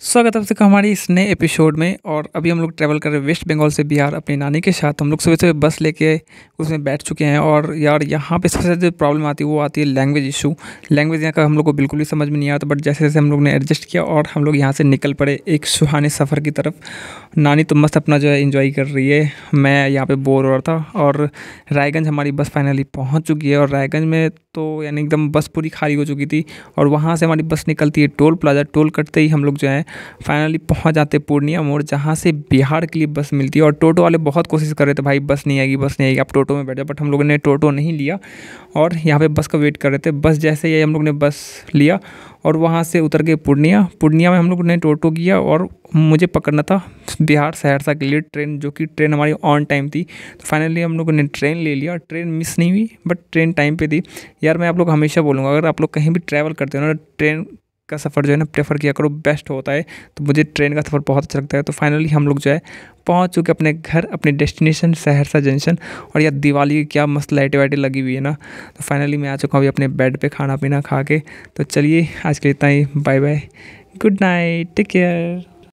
स्वागत है आप सबका हमारी इस नए एपिसोड में और अभी हम लोग ट्रैवल कर रहे हैं वेस्ट बंगाल से बिहार अपनी नानी के साथ हम लोग सुबह सुबह बस लेके उसमें बैठ चुके हैं और यार यहाँ पे सबसे जो प्रॉब्लम आती है वो आती है लैंग्वेज इशू लैंग्वेज यहाँ का हम लोग को बिल्कुल भी समझ में नहीं आता बट जैसे जैसे हम लोग ने एडजस्ट किया और हम लोग यहाँ से निकल पड़े एक सुहाने सफ़र की तरफ नानी तो मस्त अपना जो है इन्जॉय कर रही है मैं यहाँ पर बोर हो रहा था और रायगंज हमारी बस फाइनली पहुँच चुकी है और रायगंज में तो यानी एकदम बस पूरी खाली हो चुकी थी और वहाँ से हमारी बस निकलती है टोल प्लाजा टोल कटते ही हम लोग जो है फाइनली पहुँच जाते पूर्णिया मोड़ जहाँ से बिहार के लिए बस मिलती है और टोटो वाले बहुत कोशिश कर रहे थे भाई बस नहीं आएगी बस नहीं आएगी आप टोटो में बैठ जाओ बट हम लोगों ने टोटो नहीं लिया और यहाँ पर बस का वेट कर रहे थे बस जैसे ही हम लोग ने बस लिया और वहाँ से उतर गए पूर्णिया पूर्णिया में हम लोग ने टोटो किया और मुझे पकड़ना था बिहार सहरसा के लिए ट्रेन जो कि ट्रेन हमारी ऑन टाइम थी तो फाइनली हम लोगों ने ट्रेन ले लिया ट्रेन मिस नहीं हुई बट ट्रेन टाइम पे थी यार मैं आप लोग हमेशा बोलूँगा अगर आप लोग कहीं भी ट्रैवल करते हो ना ट्रेन का सफ़र जो है ना प्रेफर किया करो बेस्ट होता है तो मुझे ट्रेन का सफ़र बहुत अच्छा लगता है तो फाइनली हम लोग जो है पहुंच चुके अपने घर अपने डेस्टिनेशन सहरसा जंक्शन और यार दिवाली की क्या मस्त लाइटें वाइटें लगी हुई है ना तो फाइनली मैं आ चुका हूँ अभी अपने बेड पे खाना पीना खा के तो चलिए आज के इतना ही bye bye good night take care